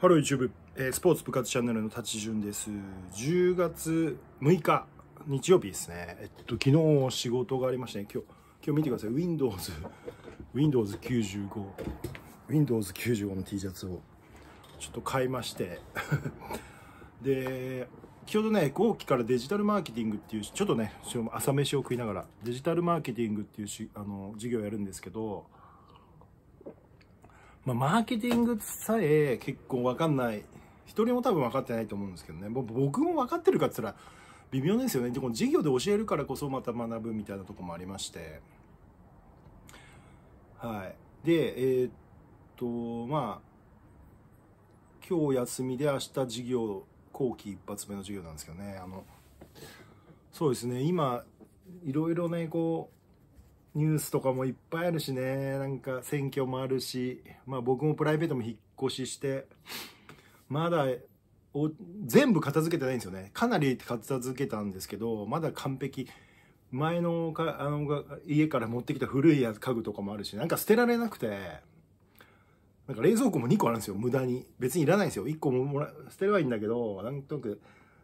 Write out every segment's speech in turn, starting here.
ハロー YouTube、えー、スポーツ部活チャンネルの立順です。10月6日、日曜日ですね。えっと、昨日仕事がありまして、ね、今日、今日見てください。Windows、Windows 95、Windows 95の T シャツをちょっと買いまして。で、ちょうどね、後期からデジタルマーケティングっていう、ちょっとね、朝飯を食いながら、デジタルマーケティングっていうしあの授業をやるんですけど、まあ、マーケティングさえ結構わかんない。一人も多分分かってないと思うんですけどね。僕も分かってるかっつったら微妙ですよね。で、この授業で教えるからこそまた学ぶみたいなとこもありまして。はい。で、えー、っと、まあ、今日休みで明日授業、後期一発目の授業なんですけどね。あの、そうですね。今、いろいろね、こう、ニュースとかもいっぱいあるしね、なんか選挙もあるし、まあ僕もプライベートも引っ越しして、まだお全部片付けてないんですよね。かなり片付けたんですけど、まだ完璧。前のかあの家から持ってきた古い家具とかもあるし、なんか捨てられなくて、なんか冷蔵庫も2個あるんですよ、無駄に。別にいらないんですよ。1個ももら捨てればいいんだけど、なんとなく、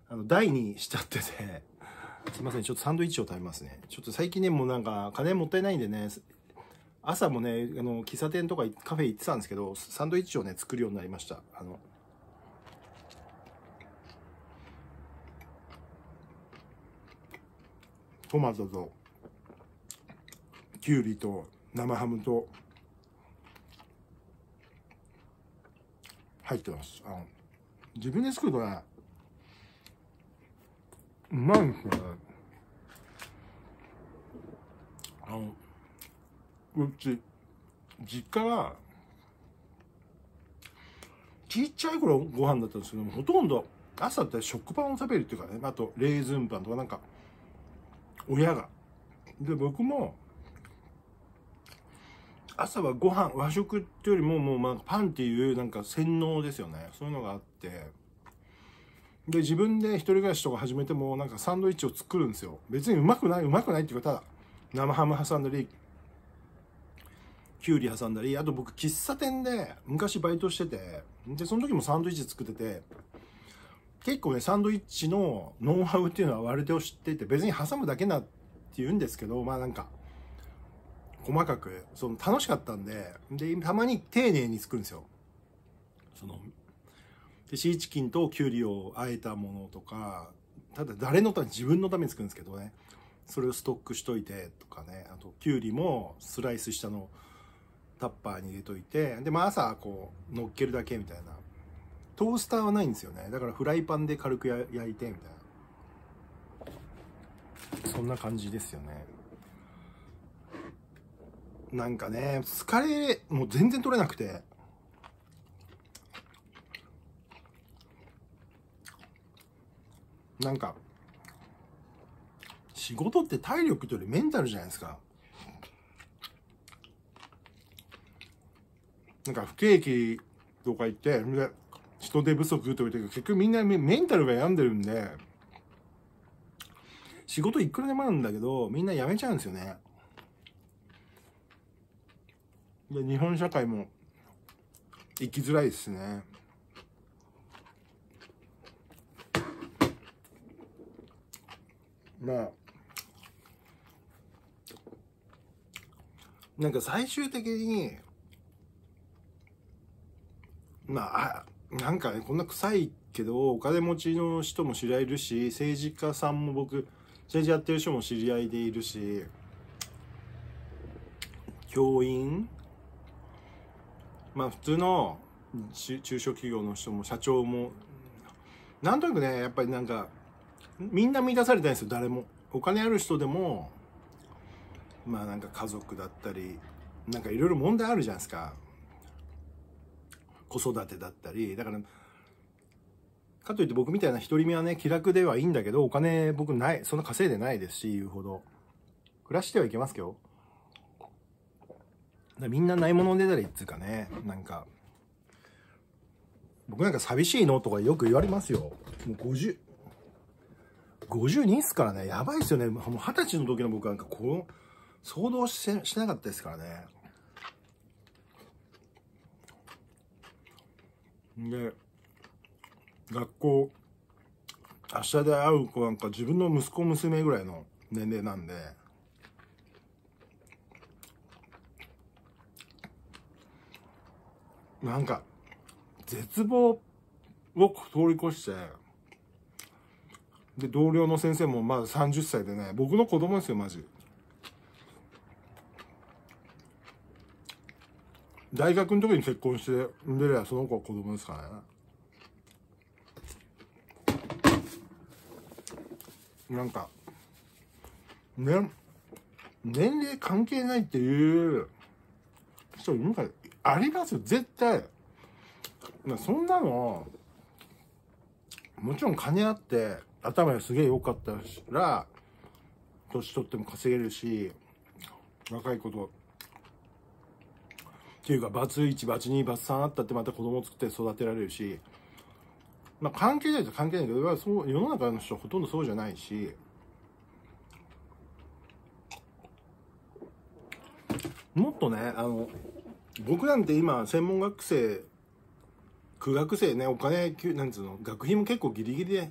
あの、台にしちゃってて、すいません、ちょっとサンドイッチを食べますね。ちょっと最近ね、もうなんか、金もったいないんでね、朝もね、あの、喫茶店とかカフェ行ってたんですけど、サンドイッチをね、作るようになりました。あの、トマトと、きゅうりと、生ハムと、入ってます。あの自分で作るとね、うまいですねあのうち実家はちっちゃい頃ご飯だったんですけどほとんど朝って食パンを食べるっていうかねあとレーズンパンとかなんか親がで僕も朝はご飯和食っていうよりももうまあパンっていうなんか洗脳ですよねそういうのがあってで、自分で一人暮らしとか始めても、なんかサンドイッチを作るんですよ。別にうまくない、うまくないっていうか、ただ、生ハム挟んだり、きゅうり挟んだり、あと僕、喫茶店で昔バイトしてて、で、その時もサンドイッチ作ってて、結構ね、サンドイッチのノウハウっていうのは割れてを知ってて、別に挟むだけなって言うんですけど、まあなんか、細かく、その楽しかったんで、で、たまに丁寧に作るんですよ。その、でシーチキンときゅうりをあえたものとかただ誰のため自分のために作るんですけどねそれをストックしといてとかねあときゅうりもスライスしたのタッパーに入れといてでまあ朝こう乗っけるだけみたいなトースターはないんですよねだからフライパンで軽く焼いてみたいなそんな感じですよねなんかね疲れもう全然取れなくてなんか、仕事って体力というよりメンタルじゃないですか。なんか不景気とか言って、人手不足とか言って、結局みんなメンタルが病んでるんで、仕事いくらでもあるんだけど、みんな辞めちゃうんですよね。で、日本社会も生きづらいですね。まあなんか最終的にまあなんかねこんな臭いけどお金持ちの人も知り合いいるし政治家さんも僕政治やってる人も知り合いでいるし教員まあ普通の中小企業の人も社長もなんとなくねやっぱりなんかみんな満たされてないんですよ誰もお金ある人でもまあなんか家族だったりなんかいろいろ問題あるじゃないですか子育てだったりだからかといって僕みたいな独り身はね気楽ではいいんだけどお金僕ないそんな稼いでないですし言うほど暮らしてはいけますけどみんなないものねだりっつうかねなんか僕なんか寂しいのとかよく言われますよもう50 52っすからね、やばいっすよね。もう二十歳の時の僕なんか、こう、想像しなかったですからね。で、学校、明日で会う子なんか自分の息子娘ぐらいの年齢なんで、なんか、絶望を通り越して、で、同僚の先生もまだ30歳でね、僕の子供ですよ、マジ。大学の時に結婚して、産んでりゃその子は子供ですからね。なんか、ね、年齢関係ないっていう人いるかありますよ、絶対。そんなの、もちろん金あって、頭がすげえ良かったら、年取っても稼げるし、若いこと、っていうか、バツ1、バツ2、バツ3あったってまた子供を作って育てられるし、まあ関係ないと関係ないけど、そう世の中の人はほとんどそうじゃないし、もっとね、あの、僕なんて今、専門学生、苦学生ね、お金、なんつうの、学費も結構ギリギリで、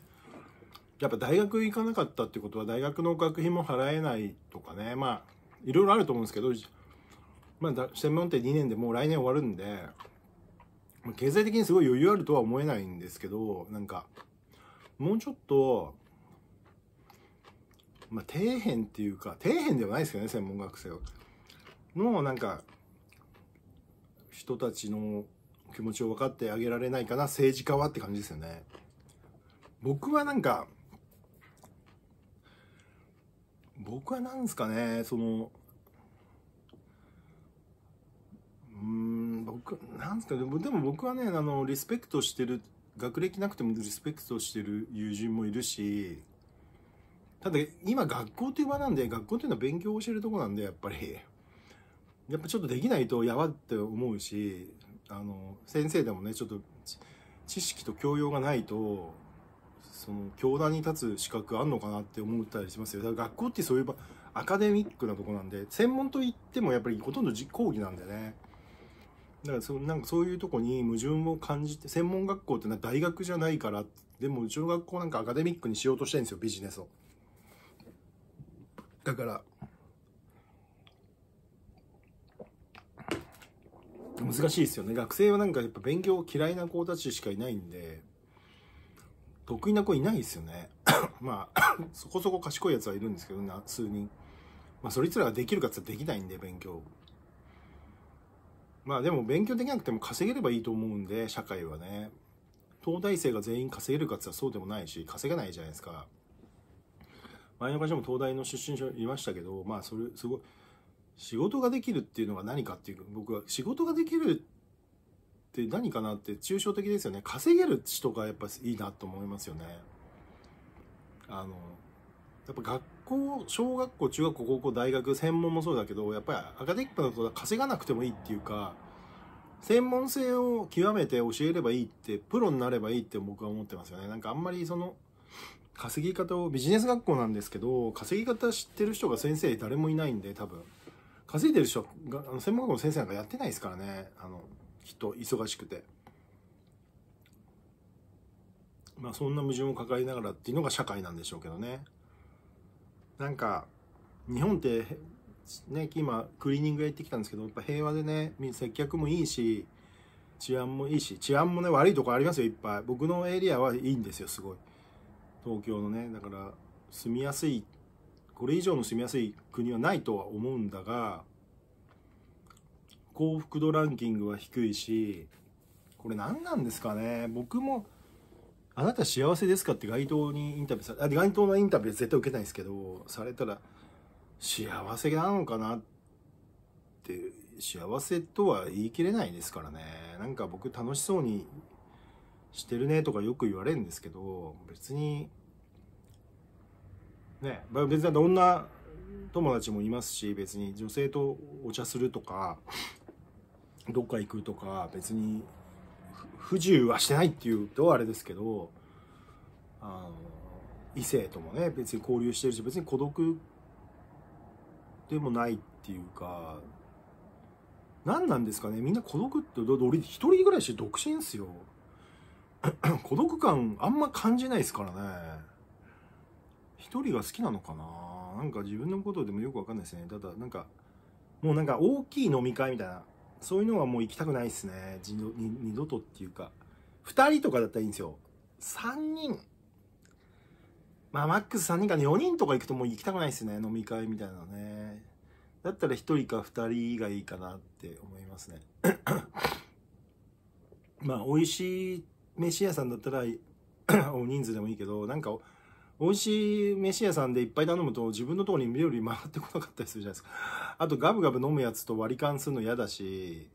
やっぱ大学行かなかったってことは大学の学費も払えないとかねまあいろいろあると思うんですけど、まあ、専門店2年でもう来年終わるんで経済的にすごい余裕あるとは思えないんですけどなんかもうちょっと、まあ、底辺っていうか底辺ではないですけどね専門学生は。のなんか人たちの気持ちを分かってあげられないかな政治家はって感じですよね。僕はなんか僕は何ですかね、その、うん、僕、なんですか、でもでも僕はね、あの、リスペクトしてる、学歴なくてもリスペクトしてる友人もいるし、ただ今学校という場なんで、学校というのは勉強を教えるとこなんで、やっぱり、やっぱちょっとできないとやばって思うし、あの、先生でもね、ちょっと知識と教養がないと、その教壇に立つ資格あんのかなって思ったりしますよだから学校ってそういうアカデミックなとこなんで専門といってもやっぱりほとんど講義なんでねだからそなんかそういうとこに矛盾を感じて専門学校ってのは大学じゃないからでもうちの学校なんかアカデミックにしようとしてるんですよビジネスをだから難しいですよね学生はなんかやっぱ勉強嫌いな子たちしかいないんで得意な子いないですよね。まあ、そこそこ賢いやつはいるんですけど、ね、数人。まあ、そいつらができるかってできないんで、勉強。まあ、でも勉強できなくても稼げればいいと思うんで、社会はね。東大生が全員稼げるかつてそうでもないし、稼げないじゃないですか。前の会社も東大の出身者いましたけど、まあ、それ、すごい、仕事ができるっていうのが何かっていう、僕は仕事ができるって何かなって抽象的ですよね。稼げる人がやっぱいいなと思いますよね。あの、やっぱ学校、小学校、中学校、高校、大学、専門もそうだけど、やっぱりアカデミックなことは稼がなくてもいいっていうか、専門性を極めて教えればいいって、プロになればいいって僕は思ってますよね。なんかあんまりその、稼ぎ方を、ビジネス学校なんですけど、稼ぎ方知ってる人が先生誰もいないんで、多分。稼いでる人が、専門学校の先生なんかやってないですからね。あの、きっと忙しくてまあそんな矛盾を抱えながらっていうのが社会なんでしょうけどねなんか日本ってね今クリーニング屋行ってきたんですけどやっぱ平和でね接客もいいし治安もいいし治安もね悪いとこありますよいっぱい僕のエリアはいいんですよすごい東京のねだから住みやすいこれ以上の住みやすい国はないとは思うんだが幸福度ランキングは低いしこれ何なんですかね僕も「あなた幸せですか?」って街頭にインタビューされ街頭のインタビュー絶対受けないですけどされたら幸せなのかなって幸せとは言い切れないですからねなんか僕楽しそうにしてるねとかよく言われるんですけど別にね別に女友達もいますし別に女性とお茶するとかどっか行くとか別に不自由はしてないっていうとあれですけどあの異性ともね別に交流してるし別に孤独でもないっていうか何なんですかねみんな孤独って俺一人ぐらいして独身っすよ 孤独感あんま感じないっすからね一人が好きなのかななんか自分のことでもよくわかんないですねただなんかもうなんか大きい飲み会みたいなそういうのはもう行きたくないですね。二度とっていうか。二人とかだったらいいんですよ。三人。まあ、マックス3人かね、4人とか行くともう行きたくないですね。飲み会みたいなね。だったら1人か2人がいいかなって思いますね。まあ、美味しい飯屋さんだったら、大人数でもいいけど、なんか、美味しい飯屋さんでいっぱい頼むと自分のところに料理回ってこなかったりするじゃないですか。あとガブガブ飲むやつと割り勘するの嫌だし、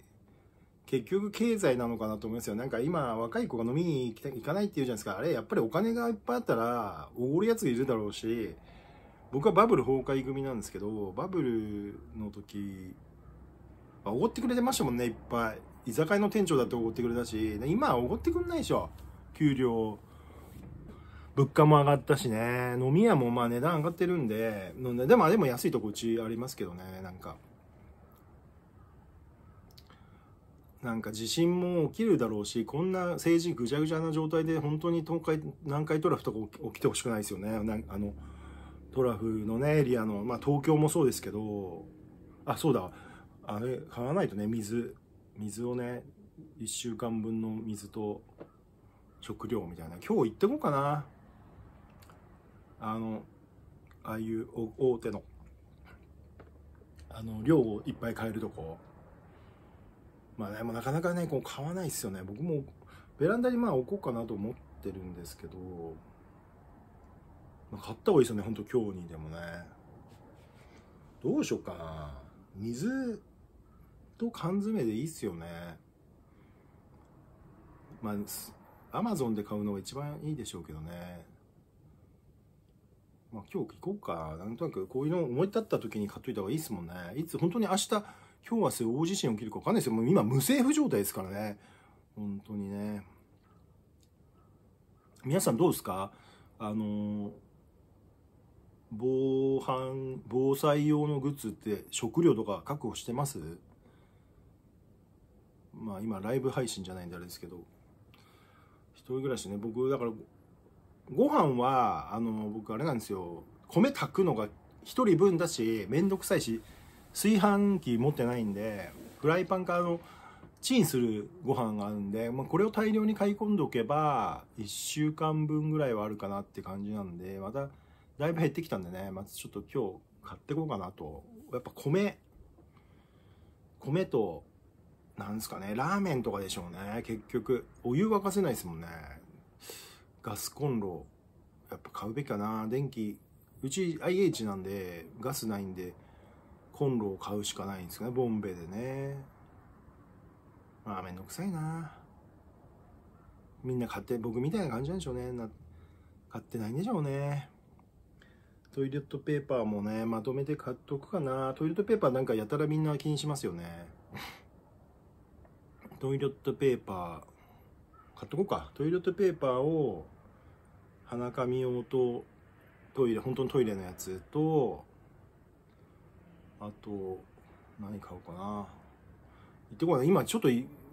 結局経済なのかなと思いますよ。なんか今若い子が飲みに行かないって言うじゃないですか。あれやっぱりお金がいっぱいあったらおごるやつがいるだろうし、僕はバブル崩壊組なんですけど、バブルの時、おごってくれてましたもんね、いっぱい。居酒屋の店長だっておごってくれたし、今はおごってくんないでしょ。給料。物価も上がったしね、飲み屋もまあ値段上がってるんで、でもあも安いとこうちありますけどね、なんか。なんか地震も起きるだろうし、こんな政治ぐちゃぐちゃな状態で本当に東海、南海トラフとか起きてほしくないですよね。あの、トラフのね、エリアの、まあ東京もそうですけど、あ、そうだ、あれ、買わないとね、水、水をね、1週間分の水と食料みたいな。今日行ってこうかな。あのああいう大手のあの量をいっぱい買えるとこまあねもなかなかねこう買わないですよね僕もベランダにまあ置こうかなと思ってるんですけど、まあ、買った方がいいですよねほんと今日にでもねどうしようかな水と缶詰でいいっすよねまあアマゾンで買うのが一番いいでしょうけどねまあ、今日行こうか。なんとなく、こういうの思い立った時に買っといた方がいいですもんね。いつ、本当に明日、今日明日大地震起きるかわかんないですよ。もう今、無政府状態ですからね。本当にね。皆さんどうですかあの、防犯、防災用のグッズって食料とか確保してますまあ今ライブ配信じゃないんであれですけど、一人暮らしね、僕だからご飯はあの僕あれなんですよ米炊くのが1人分だし面倒くさいし炊飯器持ってないんでフライパンからのチンするご飯があるんで、まあ、これを大量に買い込んでおけば1週間分ぐらいはあるかなって感じなんでまただいぶ減ってきたんでねまずちょっと今日買ってこうかなとやっぱ米米となんですかねラーメンとかでしょうね結局お湯沸かせないですもんねガスコンロやっぱ買うべきかな電気うち IH なんでガスないんでコンロを買うしかないんですかねボンベでねまあめんどくさいなみんな買って僕みたいな感じなんでしょうねな買ってないんでしょうねトイレットペーパーもねまとめて買っとくかなトイレットペーパーなんかやたらみんな気にしますよねトイレットペーパー買っとこうか。トイレットペーパーを、鼻紙用と、トイレ、本当のトイレのやつと、あと、何買おうかな。行ってこない。今ちょっと、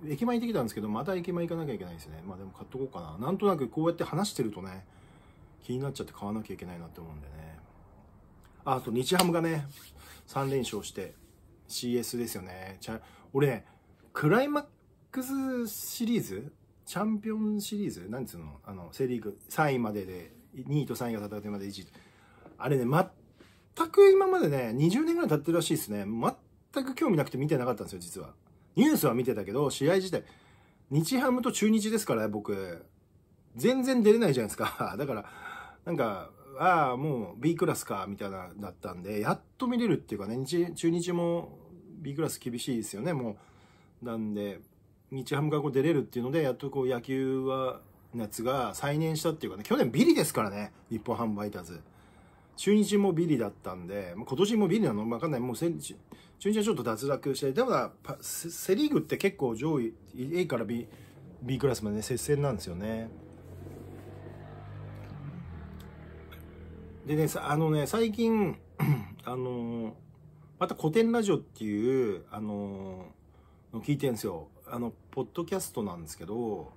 駅前行ってきたんですけど、また駅前行かなきゃいけないですね。まあでも買っとこうかな。なんとなくこうやって話してるとね、気になっちゃって買わなきゃいけないなって思うんでね。あ、と日ハムがね、3連勝して、CS ですよね。ゃ俺ね、クライマックスシリーズチャンピオンシリーズなんつうのあのセ・リーグ3位までで2位と3位が戦ってまで1位あれね全く今までね20年ぐらい経ってるらしいですね全く興味なくて見てなかったんですよ実はニュースは見てたけど試合自体日ハムと中日ですからね、僕全然出れないじゃないですか だからなんかああもう B クラスかみたいなだったんでやっと見れるっていうかね中日も B クラス厳しいですよねもうなんで日ハムがこう出れるっていうので、やっとこう野球は、夏が再燃したっていうかね、去年ビリですからね、日本ハムファイターズ。中日もビリだったんで、今年もビリなのわかんない。もう中日はちょっと脱落して、だからセリーグって結構上位、A から B、B クラスまで、ね、接戦なんですよね。でね、あのね、最近、あの、また古典ラジオっていう、あの、聞いてんですよ。あの、ポッドキャストなんですけど、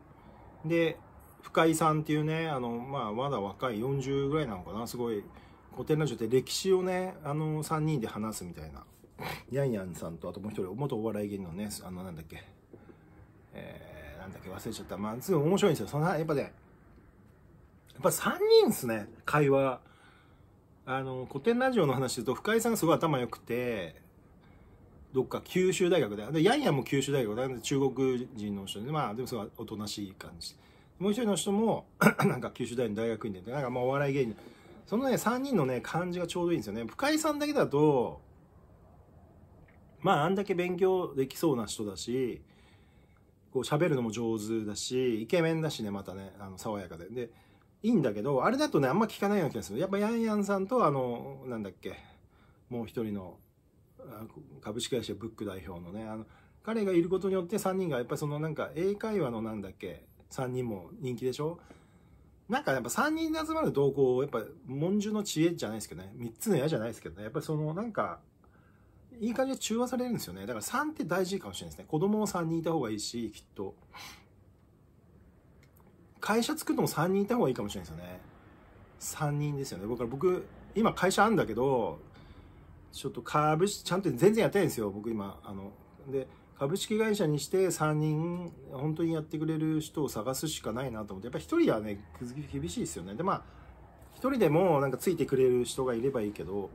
で、深井さんっていうね、あの、まあ、まだ若い40ぐらいなのかな、すごい、古典ラジオって歴史をね、あの、3人で話すみたいな。ヤンヤンさんと、あともう一人、元お笑い芸人のね、あの、なんだっけ、えー、なんだっけ、忘れちゃった。まあ、すごい面白いんですよ。そな、やっぱね、やっぱ3人っすね、会話。あの、古典ラジオの話すると、深井さんがすごい頭良くて、どっか九州大学だでヤンヤンも九州大学だ中国人の人で、まあでもすごいおとなしい感じもう一人の人も なんか九州大学の大学院でなんかまあお笑い芸人そのね3人のね感じがちょうどいいんですよね深井さんだけだとまああんだけ勉強できそうな人だしこう喋るのも上手だしイケメンだしねまたねあの爽やかででいいんだけどあれだとねあんま聞かないような気がするやっぱヤンヤンさんとあのなんだっけもう一人の株式会社ブック代表のねあの彼がいることによって3人がやっぱりそのなんか英会話のなんだっけ3人も人気でしょなんかやっぱ3人で集まる動向をやっぱ文殊の知恵じゃないですけどね3つの矢じゃないですけどねやっぱりそのなんかいい感じで中和されるんですよねだから3って大事かもしれないですね子供も3人いた方がいいしきっと会社作るのも3人いた方がいいかもしれないですよね3人ですよね僕僕今会社あんだけどちょっと株式、ちゃんと全然やってないんですよ、僕今。あの、で、株式会社にして3人、本当にやってくれる人を探すしかないなと思って、やっぱ1人はね、厳しいですよね。で、まあ、1人でもなんかついてくれる人がいればいいけど、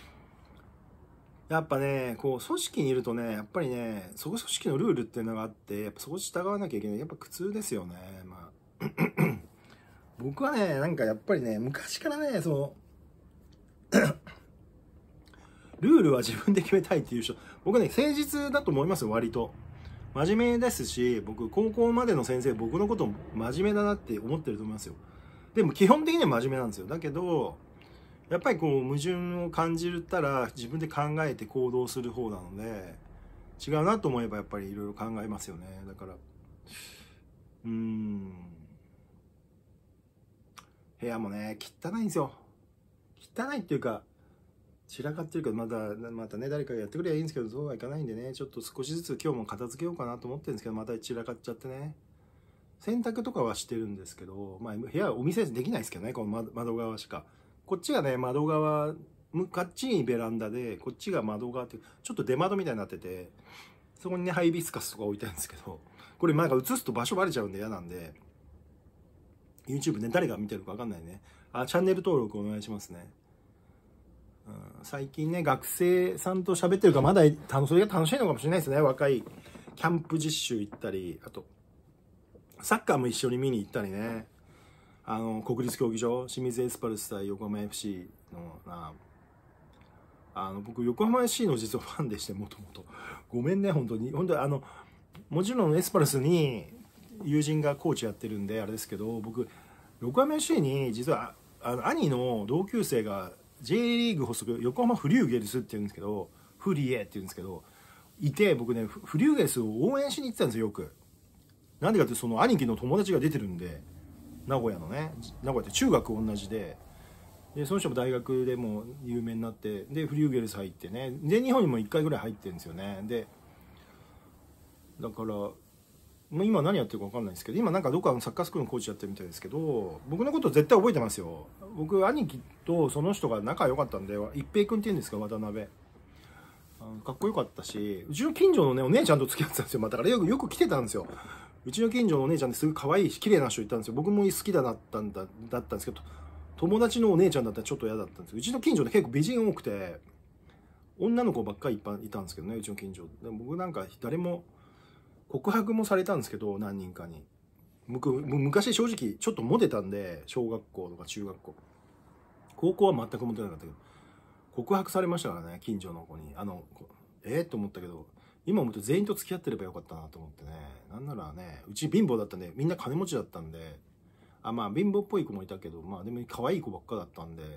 やっぱね、こう、組織にいるとね、やっぱりね、そこ組織のルールっていうのがあって、やっぱそこ従わなきゃいけない。やっぱ苦痛ですよね。まあ。僕はね、なんかやっぱりね、昔からね、そのルールは自分で決めたいっていう人、僕ね、誠実だと思いますよ、割と。真面目ですし、僕、高校までの先生、僕のこと真面目だなって思ってると思いますよ。でも、基本的には真面目なんですよ。だけど、やっぱりこう、矛盾を感じたら、自分で考えて行動する方なので、違うなと思えば、やっぱりいろいろ考えますよね。だから、うーん。部屋もね、汚いんですよ。汚いっていうか、散らかってるけど、まだ、またね、誰かがやってくればいいんですけど、そうはいかないんでね、ちょっと少しずつ今日も片付けようかなと思ってるんですけど、また散らかっちゃってね。洗濯とかはしてるんですけど、まあ、部屋お店できないですけどね、この窓側しか。こっちがね、窓側、向かっちにベランダで、こっちが窓側って、ちょっと出窓みたいになってて、そこにね、ハイビスカスとか置いてるんですけど、これなんか映すと場所バレちゃうんで嫌なんで、YouTube ね、誰が見てるかわかんないね。あ、チャンネル登録お願いしますね。最近ね、学生さんと喋ってるからまだ、それが楽しいのかもしれないですね。若い。キャンプ実習行ったり、あと、サッカーも一緒に見に行ったりね。あの、国立競技場、清水エスパルス対横浜 FC のな、あの、僕、横浜 FC の実はファンでして、もともと。ごめんね、本当に。本当に、あの、もちろんエスパルスに友人がコーチやってるんで、あれですけど、僕、横浜 FC に実は、あの兄の同級生が J リーグ発足横浜フリューゲルスっていうんですけどフリエっていうんですけどいて僕ねフリューゲルスを応援しに行ってたんですよよくなんでかってその兄貴の友達が出てるんで名古屋のね名古屋って中学同じででその人も大学でも有名になってでフリューゲルス入ってねで日本にも1回ぐらい入ってるんですよねでだからもう今何やってるか分かんないですけど今なんかどっかのサッカースクールのコーチやってるみたいですけど僕のこと絶対覚えてますよ僕兄貴とその人が仲良かったんで一平君っていうんですか渡辺かっこよかったしうちの近所のねお姉ちゃんと付き合ってたんですよ、まあ、だからよくよく来てたんですようちの近所のお姉ちゃんですごい可愛いし綺麗な人いたんですよ僕も好きだなったんだだったんですけど友達のお姉ちゃんだったらちょっと嫌だったんですうちの近所で結構美人多くて女の子ばっかりいっぱいいたんですけどねうちの近所で僕なんか誰も告白もされたんですけど、何人かに。昔正直ちょっとモテたんで、小学校とか中学校。高校は全くモテなかったけど、告白されましたからね、近所の子に。あの、えー、と思ったけど、今思うと全員と付き合ってればよかったなと思ってね。なんならね、うち貧乏だったんで、みんな金持ちだったんで、あ、まあ貧乏っぽい子もいたけど、まあでも可愛い子ばっかだったんで、だか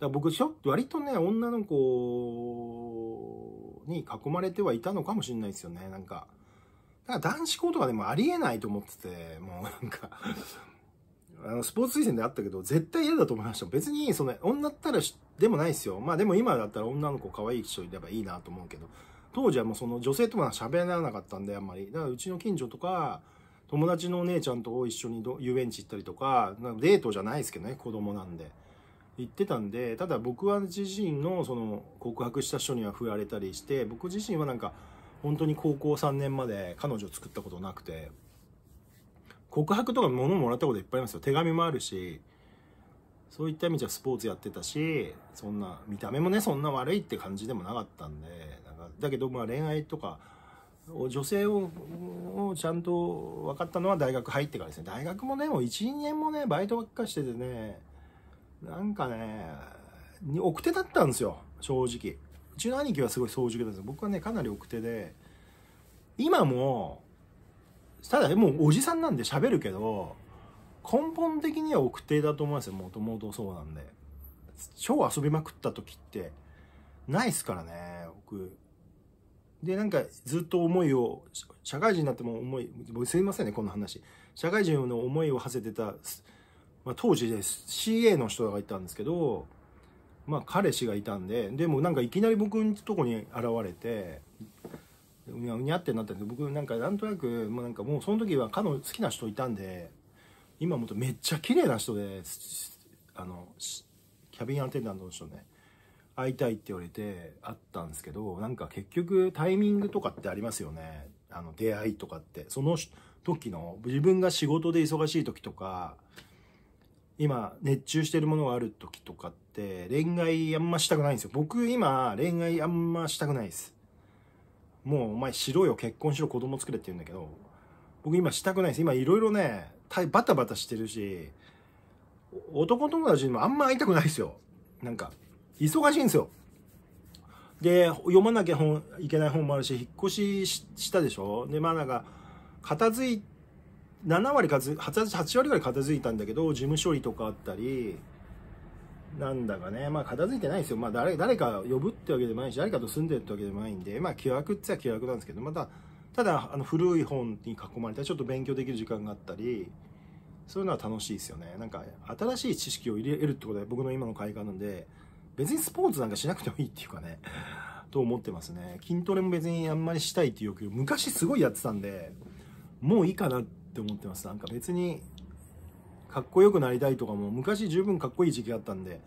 ら僕ちょ、割とね、女の子に囲まれてはいたのかもしれないですよね、なんか。なんか男子校とかでもありえないと思ってて、もうなんか あの、スポーツ推薦であったけど、絶対嫌だと思いました。別に、その、女ったらでもないですよ。まあでも今だったら女の子可愛い人いればいいなと思うけど、当時はもうその女性とは喋らなかったんで、あんまり。だからうちの近所とか、友達のお姉ちゃんと一緒に遊園地行ったりとか、なんかデートじゃないですけどね、子供なんで。言ってたんで、ただ僕は自身のその告白した人には振られたりして、僕自身はなんか、本当に高校3年まで彼女を作ったことなくて告白とか物もらったこといっぱいありますよ手紙もあるしそういった意味じゃスポーツやってたしそんな見た目もねそんな悪いって感じでもなかったんでなんかだけどまあ恋愛とか女性をちゃんと分かったのは大学入ってからですね大学もねもう12年もねバイトばっかしててねなんかね奥手だったんですよ正直うちの兄貴はすごい早熟です僕はねかなり奥手で今もただもうおじさんなんで喋るけど根本的には奥手だと思いますよもともとそうなんで超遊びまくった時ってないっすからね僕でなんかずっと思いを社会人になっても思いすいませんねこんな話社会人の思いを馳せてた、まあ、当時で CA の人がいたんですけどまあ彼氏がいたんででもなんかいきなり僕のとこに現れてうにゃうにゃってなったんで僕なんかなんとなくもうなんかもうその時は彼の好きな人いたんで今もとめっちゃ綺麗な人であのキャビンアテンダントの人ね会いたいって言われて会ったんですけどなんか結局タイミングとかってありますよねあの出会いとかってその時の自分が仕事で忙しい時とか今熱中してるものがある時とかっって恋愛あんましたくないんですよ。僕今恋愛あんましたくないです。もうお前しろよ、結婚しろ、子供作れって言うんだけど、僕今したくないです。今いろいろね、バタバタしてるし、男友達にもあんま会いたくないですよ。なんか、忙しいんですよ。で、読まなきゃ本いけない本もあるし、引っ越ししたでしょで、まあなんか、片付い、7割かず、8割ぐらい片付いたんだけど、事務処理とかあったり、なんだかね、まあ、片付いてないですよ。まあ、誰、誰か呼ぶってわけでもないし、誰かと住んでるってわけでもないんで、まあ、気悪っちゃ気悪なんですけど、また、ただ、あの、古い本に囲まれたちょっと勉強できる時間があったり、そういうのは楽しいですよね。なんか、新しい知識を入れるってことは僕の今の快感なんで、別にスポーツなんかしなくてもいいっていうかね、と思ってますね。筋トレも別にあんまりしたいっていう欲求、昔すごいやってたんで、もういいかなって思ってます。なんか別に、かっこよくなりたいとかも昔十分かっこいい時期あったんで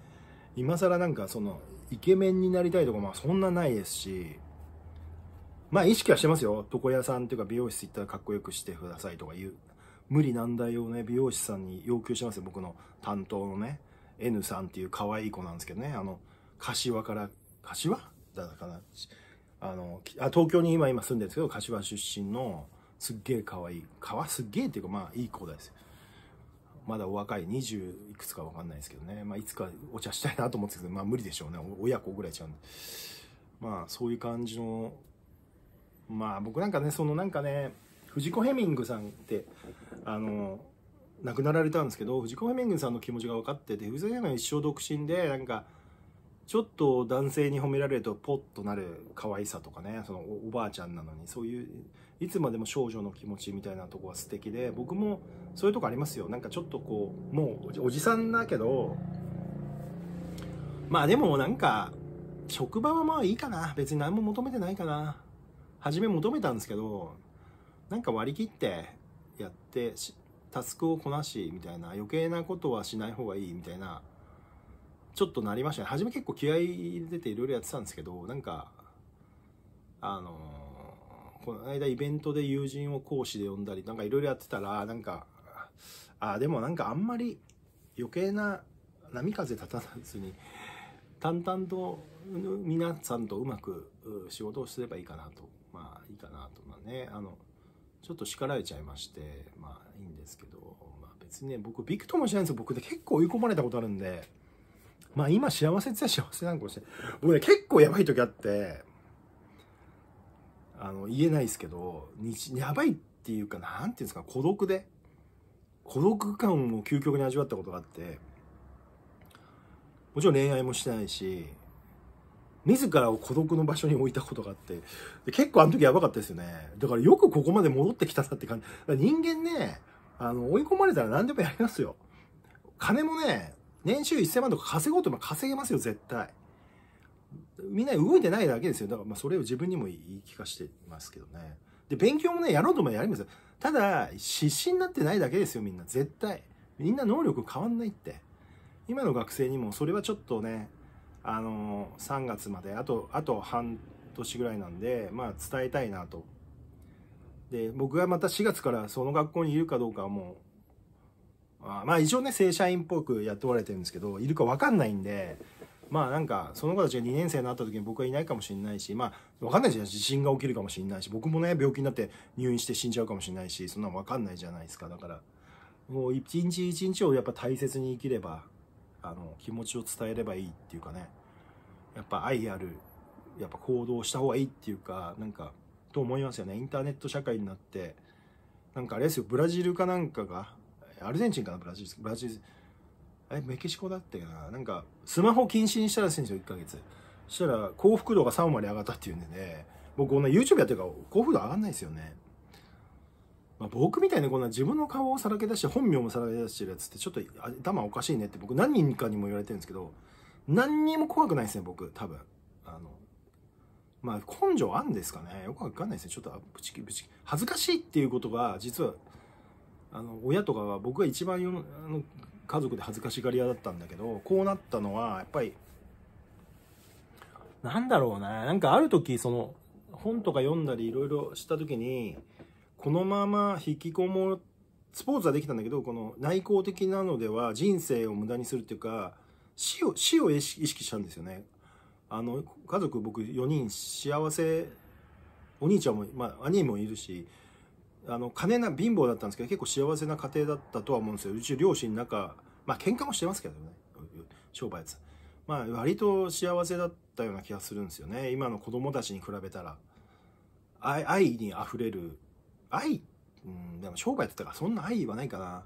今更なんかそのイケメンになりたいとかまあそんなないですしまあ意識はしてますよ床屋さんっていうか美容室行ったらかっこよくしてくださいとか言う無理難題をね美容師さんに要求してますよ僕の担当のね N さんっていう可愛い子なんですけどねあの柏から柏だかなあのあ東京に今今住んでるんですけど柏出身のすっげえ可愛いかわすっげえっていうかまあいい子ですよまだお若い、20いくつかわかんないですけどね。まあ、いつかお茶したいなと思ってたけど、まあ、無理でしょうね。親子ぐらいちゃうんで。まあ、そういう感じの、まあ、僕なんかね、そのなんかね、藤子ヘミングさんって、あの、亡くなられたんですけど、藤子ヘミングさんの気持ちが分かってて、藤子ヘミングん一生独身で、なんか、ちょっと男性に褒められるとポッとなる可愛さとかね、そのおばあちゃんなのに、そういう、いつまでも少女の気持ちみたいなとこは素敵で僕もそういうとこありますよなんかちょっとこうもうおじさんだけどまあでもなんか職場はまあいいかな別に何も求めてないかな初め求めたんですけどなんか割り切ってやってタスクをこなしみたいな余計なことはしない方がいいみたいなちょっとなりましたね初め結構気合い出ていろいろやってたんですけどなんかあのこの間イベントで友人を講師で呼んだり、なんかいろいろやってたら、なんか、あ、でもなんかあんまり余計な波風立たずに、淡々と皆さんとうまく仕事をすればいいかなと。まあいいかなと。まあね、あの、ちょっと叱られちゃいまして、まあいいんですけど、まあ別にね、僕びくともしないんですよ。僕で結構追い込まれたことあるんで、まあ今幸せって幸せなんかもしれない。僕ね、結構やばい時あって、あの、言えないですけど、日、やばいっていうか、なんていうんですか、孤独で、孤独感を究極に味わったことがあって、もちろん恋愛もしてないし、自らを孤独の場所に置いたことがあって、結構あの時やばかったですよね。だからよくここまで戻ってきたさって感じ。人間ね、あの、追い込まれたら何でもやりますよ。金もね、年収1000万とか稼ごうと稼げますよ、絶対。みんな動いてないだけですよ。だからまあそれを自分にも言い聞かしてますけどね。で、勉強もね、やろうともやりますよ。ただ、失神になってないだけですよ、みんな。絶対。みんな能力変わんないって。今の学生にも、それはちょっとね、あのー、3月まで、あと、あと半年ぐらいなんで、まあ伝えたいなと。で、僕がまた4月からその学校にいるかどうかはもう、あまあ一応ね、正社員っぽく雇われてるんですけど、いるかわかんないんで、まあなんかその子たちが2年生になった時に僕はいないかもしれないしまあわかんないじゃない地震が起きるかもしれないし僕もね病気になって入院して死んじゃうかもしれないしそんなのわかんないじゃないですかだからもう一日一日をやっぱ大切に生きればあの気持ちを伝えればいいっていうかねやっぱ愛あるやっぱ行動した方がいいっていうかなんかと思いますよねインターネット社会になってなんかあれですよブラジルかなんかがアルゼンチンかなブラジルブラジルえ、メキシコだったよな。なんか、スマホ禁止にしたらしいんですよ、1ヶ月。そしたら、幸福度が3割上がったっていうんでね、僕こんな YouTube やってるから幸福度上がんないですよね。まあ、僕みたいにこんな自分の顔をさらけ出して本名もさらけ出してるやつってちょっと頭おかしいねって僕何人かにも言われてるんですけど何にも怖くないですね僕多分あのまあ根性あんですかねよくわかんないですねちょっとブチブチ恥ずかしいっていうことが実はあの親とかは僕が一番あの家族で恥ずかしがり屋だったんだけど、こうなったのは、やっぱり、なんだろうな、なんかある時、その、本とか読んだりいろいろした時に、このまま引きこもスポーツはできたんだけど、この内向的なのでは人生を無駄にするっていうか、死を、死を意識したんですよね。あの、家族僕4人幸せ、お兄ちゃんも、まあ兄もいるし、あの金な貧乏だったんですけど結構幸せな家庭だったとは思うんですようち両親仲まあ喧嘩もしてますけどね商売やつまあ割と幸せだったような気がするんですよね今の子供たちに比べたら愛愛にあふれる愛うんでも商売やってたからそんな愛はないかな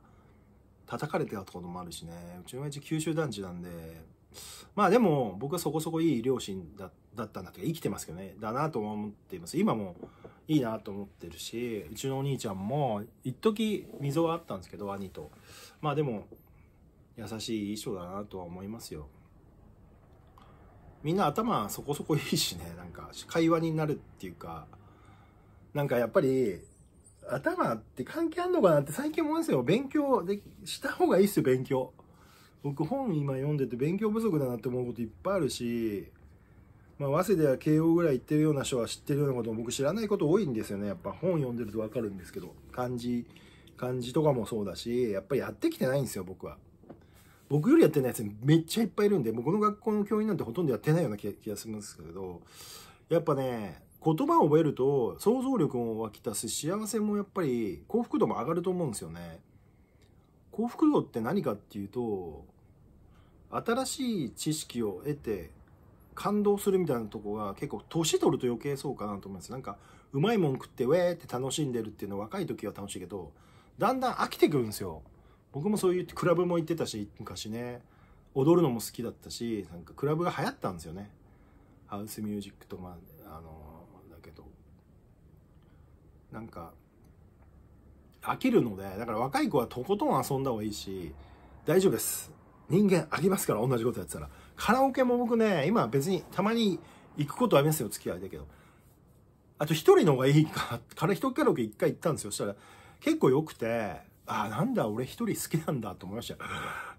叩かれてたこともあるしねうちの親父九州団地なんでまあでも僕はそこそこいい両親だっただったんだけど、生きてますけどね、だなと思っています。今もいいなと思ってるし、うちのお兄ちゃんも、一時溝はあったんですけど、兄と。まあでも、優しい衣装だなとは思いますよ。みんな頭そこそこいいしね、なんか、会話になるっていうか、なんかやっぱり、頭って関係あんのかなって最近思うんですよ。勉強でした方がいいっすよ、勉強。僕本今読んでて勉強不足だなって思うこといっぱいあるし、まあ、早稲田や慶応ぐらい行ってるような人は知ってるようなことも僕知らないこと多いんですよね。やっぱ本読んでるとわかるんですけど、漢字、漢字とかもそうだし、やっぱりやってきてないんですよ、僕は。僕よりやってないやつめっちゃいっぱいいるんで、僕の学校の教員なんてほとんどやってないような気がするんですけど、やっぱね、言葉を覚えると想像力も湧き出す幸せもやっぱり幸福度も上がると思うんですよね。幸福度って何かっていうと、新しい知識を得て感動するみたいなとこが結構年取ると余計そうかなと思いますなんかうまいもん食ってウェーって楽しんでるっていうのは若い時は楽しいけどだんだん飽きてくるんですよ僕もそういうクラブも行ってたし昔ね踊るのも好きだったしなんかクラブが流行ったんですよねハウスミュージックとまあのだけどなんか飽きるのでだから若い子はとことん遊んだ方がいいし大丈夫です人間飽きますから同じことやってたらカラオケも僕ね、今別にたまに行くことはありますよ、付き合いだけど。あと一人の方がいいか、から一カラオケ一回行ったんですよ。そしたら結構良くて、ああ、なんだ、俺一人好きなんだと思いましたよ。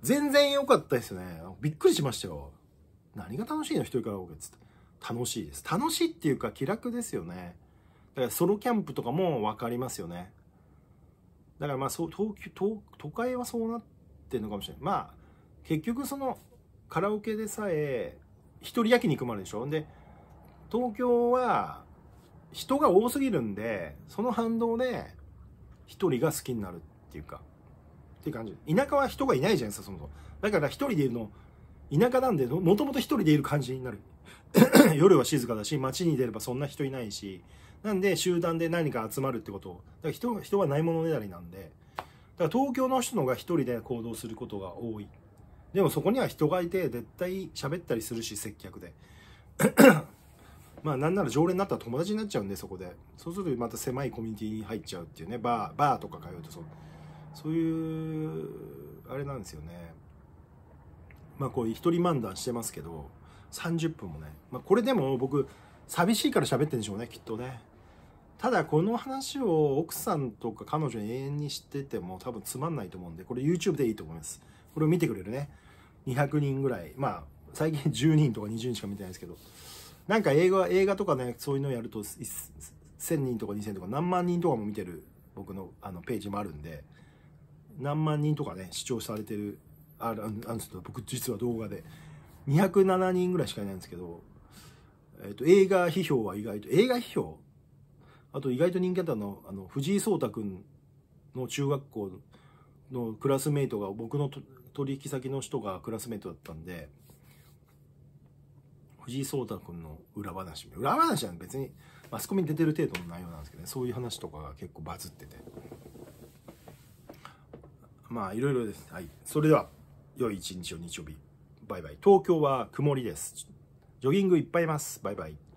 全然良かったですね。びっくりしましたよ。何が楽しいの一人カラオケっつって。楽しいです。楽しいっていうか気楽ですよね。だからソロキャンプとかも分かりますよね。だからまあそう東都、都会はそうなってるのかもしれない。まあ、結局そのカラオケでさえ一人焼肉もあるでしょで東京は人が多すぎるんでその反動で一人が好きになるっていうかっていう感じ田舎は人がいないじゃないですかそもそもだから一人でいるの田舎なんでもともと一人でいる感じになる 夜は静かだし街に出ればそんな人いないしなんで集団で何か集まるってことだから人人はないものねだりなんでだから東京の人のが一人で行動することが多いでもそこには人がいて、絶対喋ったりするし、接客で。まあなんなら常連になったら友達になっちゃうんで、そこで。そうするとまた狭いコミュニティに入っちゃうっていうね、バー、バーとか通うとそう。そういう、あれなんですよね。まあこういう一人漫談してますけど、30分もね。まあこれでも僕、寂しいから喋ってんでしょうね、きっとね。ただこの話を奥さんとか彼女に永遠にしてても多分つまんないと思うんで、これ YouTube でいいと思います。これを見てくれるね。200人ぐらい、まあ、最近10人とか20人しか見てないですけど、なんか映画、映画とかね、そういうのやると、1000人とか2000とか何万人とかも見てる僕のあのページもあるんで、何万人とかね、視聴されてる、ある、あの、僕実は動画で、207人ぐらいしかいないんですけど、えっ、ー、と、映画批評は意外と、映画批評あと意外と人気だったのあの、藤井聡太君の中学校のクラスメイトが僕の取引先の人がクラスメートだったんで、藤井聡太君の裏話、裏話は別にマスコミに出てる程度の内容なんですけどね、そういう話とかが結構バズってて。まあ、いろいろです。はい。それでは、良い一日を日曜日。バイバイ。東京は曇りです。ジョギングいっぱいいます。バイバイ。